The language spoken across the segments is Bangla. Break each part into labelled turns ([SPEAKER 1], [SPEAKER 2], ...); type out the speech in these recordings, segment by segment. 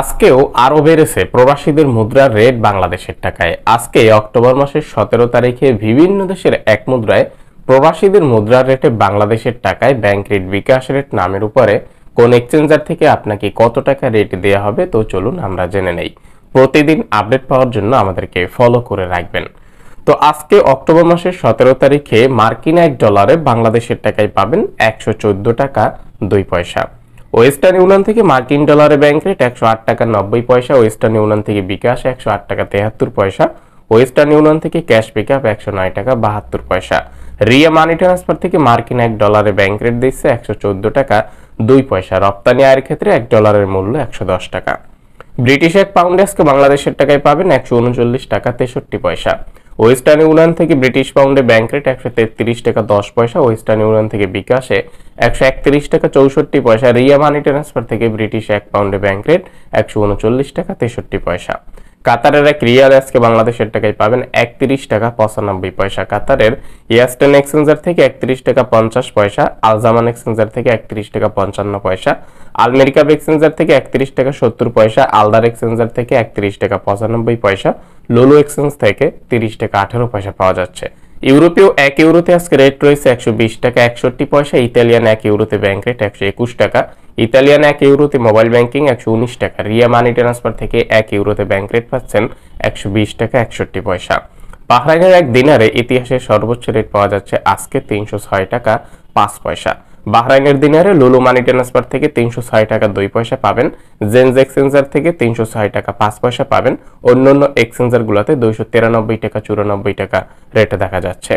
[SPEAKER 1] আজকেও আরও বেড়েছে প্রবাসীদের মুদ্রার রেট বাংলাদেশের টাকায় আজকে অক্টোবর মাসের সতেরো তারিখে বিভিন্ন দেশের এক মুদ্রায় প্রবাসীদের মুদ্রার রেটে বাংলাদেশের টাকায় ব্যাংক রেট বিকাশ রেট নামের উপরে কোন এক্সচেঞ্জার থেকে আপনাকে কত টাকা রেট দেওয়া হবে তো চলুন আমরা জেনে নেই প্রতিদিন আপডেট পাওয়ার জন্য আমাদেরকে ফলো করে রাখবেন তো আজকে অক্টোবর মাসের সতেরো তারিখে মার্কিন এক ডলারে বাংলাদেশের টাকায় পাবেন একশো টাকা দুই পয়সা ওয়েস্টার্ন ইউনিয়ন থেকে মার্কিন ডলারে ব্যাংক রেট একশো আট টাকা নব্বই পয়সা ওয়েস্টার্ন ইউনিয়ন থেকে বিকাশ একশো আট টাকা তেহাত্তর পয়সা ওয়েস্টার্ন ইউনিয়ন থেকে ক্যাশ পিক আপ একশো নয় টাকা বাহাত্তর পয়সা রিয়া মানি ট্রান্সফার থেকে মার্কিন এক ডলারে ব্যাংক রেট দিচ্ছে একশো চোদ্দ টাকা দুই পয়সা রপ্তানি আয়ের ক্ষেত্রে এক ডলারের মূল্য একশো দশ টাকা ব্রিটিশ এক পাউন্ড বাংলাদেশের টাকায় পাবেন একশো উনচল্লিশ টাকা তেষট্টি পয়সা ওয়েস্টার্ন ইউনিয়ন থেকে ব্রিটিশ পাউন্ডে ব্যাংক রেট একশো তেত্রিশ টাকা দশ পয়সা ওয়েস্টার্ন ইউনিয়ন থেকে বিকাশে একশো একত্রিশ টাকা চৌষট্টি পয়সা রিয়া মানি ট্রান্সফার থেকে ব্রিটিশ এক পাউন্ডে ব্যাংক রেট একশো উনচল্লিশ টাকা তেষট্টি পয়সা কাতারের এক রিয়াল আজকে বাংলাদেশের টাকায় পাবেন একত্রিশ টাকা পঁচানব্বই পয়সা কাতারের ইয়াস্টেন এক্সচেঞ্জার থেকে একত্রিশ টাকা পঞ্চাশ পয়সা আলজামান এক্সচেঞ্জার থেকে একত্রিশ টাকা পঞ্চান্ন পয়সা আলমেরিকাব এক্সচেঞ্জার থেকে একত্রিশ টাকা সত্তর পয়সা আলদার এক্সচেঞ্জার থেকে একত্রিশ টাকা পঁচানব্বই পয়সা লোলো এক্সচেঞ্জ থেকে তিরিশ টাকা আঠেরো পয়সা পাওয়া যাচ্ছে ইউরোপেও এক ইউরোতে আজকে রেট রয়েছে একশো বিশ টাকা একষট্টি পয়সা ইতালিয়ান এক ইউরোতে ব্যাংক রেট একশো একুশ টাকা ইতালিয়ান এক ইউরোতে মোবাইল ব্যাংকিং একশো উনিশ টাকা রিয়া মানি ট্রান্সফার থেকে এক ইউরোতে ব্যাংক রেট পাচ্ছেন একশো বিশ টাকা একষট্টি পয়সা বাহরাইনের এক দিনারে ইতিহাসের সর্বোচ্চ রেট পাওয়া যাচ্ছে আজকে তিনশো ছয় টাকা পাঁচ পয়সা বাহরাইনের দিনারে লুলু মানি ট্রান্সফার থেকে তিনশো ছয় টাকা দুই পয়সা পাবেন জেন্স এক্সচেঞ্জার থেকে তিনশো ছয় টাকা পাঁচ পয়সা পাবেন অন্যান্য এক্সচেঞ্জারগুলোতে দুইশো তিরানব্বই টাকা চুরানব্বই টাকা রেটে দেখা যাচ্ছে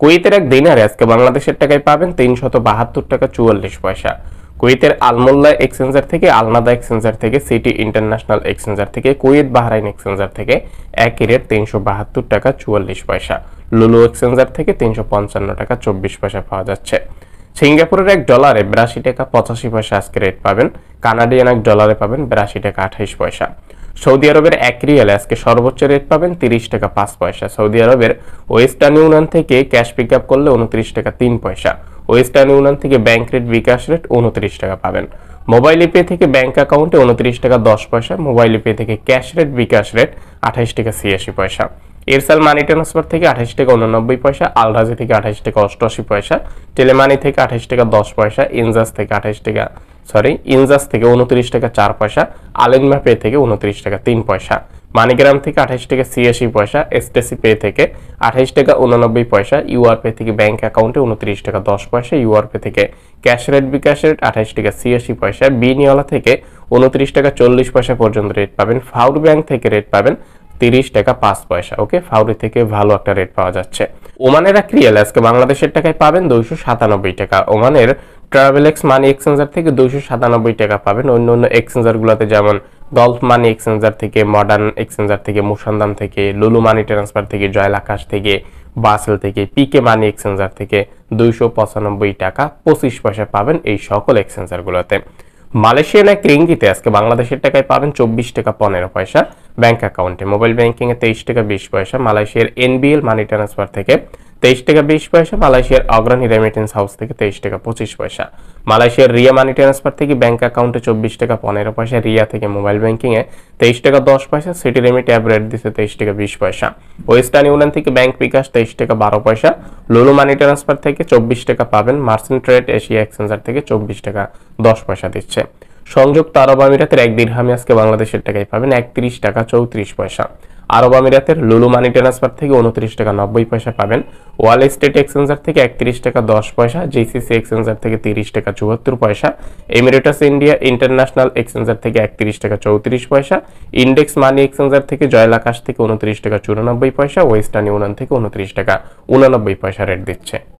[SPEAKER 1] কুয়েতের এক দিনারে আজকে বাংলাদেশের টাকায় পাবেন তিনশত বাহাত্তর টাকা চুয়াল্লিশ পয়সা কুয়েতের আলমোল্লা এক্সচেঞ্জার থেকে আলনাদা এক্সচেঞ্জার থেকে সিটি ইন্টারন্যাশনাল এক্সচেঞ্জার থেকে কুয়েত বাহরাইন এক্সচেঞ্জার থেকে একই রেট তিনশো বাহাত্তর টাকা চুয়াল্লিশ পয়সা লুলু এক্সচেঞ্জার থেকে তিনশো পঞ্চান্ন টাকা চব্বিশ পয়সা পাওয়া যাচ্ছে সিঙ্গাপুরের এক ডলারে বিরাশি টাকা পঁচাশি পয়সা আজকে রেট পাবেন কানাডিয়ান এক ডলারে পাবেন বিরাশি টাকা আঠাইশ পয়সা সৌদি আরবের এক রিয়ালে আজকে সর্বোচ্চ রেট পাবেন তিরিশ টাকা পাঁচ পয়সা সৌদি আরবের ওয়েস্টার্ন ইউনিয়ন থেকে ক্যাশ পিক আপ করলে উনত্রিশ টাকা তিন পয়সা ওয়েস্টার্ন ইউনিয়ন থেকে ব্যাংক রেট বিকাশ রেট উনত্রিশ টাকা পাবেন মোবাইল পে থেকে ব্যাংক অ্যাকাউন্টে উনত্রিশ টাকা দশ পয়সা মোবাইল পে থেকে ক্যাশ রেট বিকাশ রেট আঠাইশ টাকা ছিয়াশি পয়সা এয়ারসেল মানি ট্রান্সফার থেকে আঠাশ টাকা উননব্বই পয়সা আলরাজি থেকে আঠাশ টাকা অষ্টআশি পয়সা টেলিমানি থেকে আঠাশ টাকা দশ পয়সা ইনজাস থেকে আঠাশ টাকা সরি ইনজাস থেকে উনত্রিশ টাকা চার পয়সা আলিনমা পে থেকে উনত্রিশ টাকা তিন পয়সা মানিগ্রাম থেকে আঠাশ টাকা সিএসি পয়সা এসটিসি পে থেকে আঠাশ টাকা উননব্বই পয়সা ইউআর পে থেকে ব্যাঙ্ক অ্যাকাউন্টে উনত্রিশ টাকা দশ পয়সা ইউআর পে থেকে ক্যাশ রেট বিকাশ রেট আঠাশ টাকা সিএসি পয়সা বিনিওয়ালা থেকে উনত্রিশ টাকা চল্লিশ পয়সা পর্যন্ত রেট পাবেন ফাউর ব্যাঙ্ক থেকে রেট পাবেন তিরিশ টাকা পাঁচ পয়সা ওকে ফাউরি থেকে ভালো একটা রেট পাওয়া যাচ্ছে ওমানের এক রিয়েল আজকে বাংলাদেশের টাকায় পাবেন দুইশো সাতানব্বই টাকা ওমানের ট্রাভেল এক্স মানি এক্সচেঞ্জার থেকে দুইশো সাতানব্বই টাকা পাবেন অন্য অন্য এক্সচেঞ্জারগুলোতে যেমন গল্ফ মানি এক্সচেঞ্জার থেকে মডার্ন এক্সচেঞ্জার থেকে মুসান্দাম থেকে লুলু মানি ট্রান্সফার থেকে জয়াল আকাশ থেকে বাসেল থেকে পিকে মানি এক্সচেঞ্জার থেকে দুইশো পঁচানব্বই টাকা পঁচিশ পয়সা পাবেন এই সকল এক্সচেঞ্জারগুলোতে মালয়েশিয়ান এক রিঙ্গিতে আজকে বাংলাদেশের টাকায় পাবেন চব্বিশ টাকা পনেরো পয়সা ব্যাংক অ্যাকাউন্টে মোবাইল ব্যাংকিংয়ে তেইশ টাকা বিশ পয়সা মালয়েশিয়ার এনবিএল মানি ট্রান্সফার থেকে তেইশ টাকা বিশ পয়সা মালয়েশিয়ার অগ্রণী রেমিটেন্স হাউস থেকে তেইশ টাকা পঁচিশ পয়সা মালয়েশিয়ার রিয়া মানি ট্রান্সফার থেকে ব্যাংক অ্যাকাউন্টে চব্বিশ টাকা পনেরো পয়সা রিয়া থেকে মোবাইল ব্যাংকিংয়ে তেইশ টাকা দশ পয়সা সিটি রেমিট অ্যাপ রেট দিচ্ছে তেইশ টাকা বিশ পয়সা ওয়েস্টার্ন ইউনিয়ন থেকে ব্যাংক বিকাশ তেইশ টাকা বারো পয়সা লুলু মানি ট্রান্সফার থেকে চব্বিশ টাকা পাবেন মার্সেন্ট ট্রেড এশিয়া এক্সচেঞ্জার থেকে চব্বিশ টাকা দশ পয়সা দিচ্ছে সংযুক্ত আরব আমিরাতের এক হামি আজকে বাংলাদেশের টাকায় পাবেন একত্রিশ টাকা চৌত্রিশ পয়সা আরব আমিরাতের লুলু মানি ট্রান্সফার থেকে উনত্রিশ টাকা নব্বই পয়সা পাবেন ওয়াল স্টেট এক্সচেঞ্জার থেকে একত্রিশ টাকা দশ পয়সা জেসিসি এক্সচেঞ্জার থেকে তিরিশ টাকা চুয়াত্তর পয়সা এমিরেটাস ইন্ডিয়া ইন্টারন্যাশনাল এক্সচেঞ্জার থেকে একত্রিশ টাকা চৌত্রিশ পয়সা ইন্ডেক্স মানি এক্সচেঞ্জার থেকে জয়লাকাশ থেকে উনত্রিশ টাকা চুরানব্বই পয়সা ওয়েস্টার্ন ইউনিয়ন থেকে উনত্রিশ টাকা উনানব্বই পয়সা রেট দিচ্ছে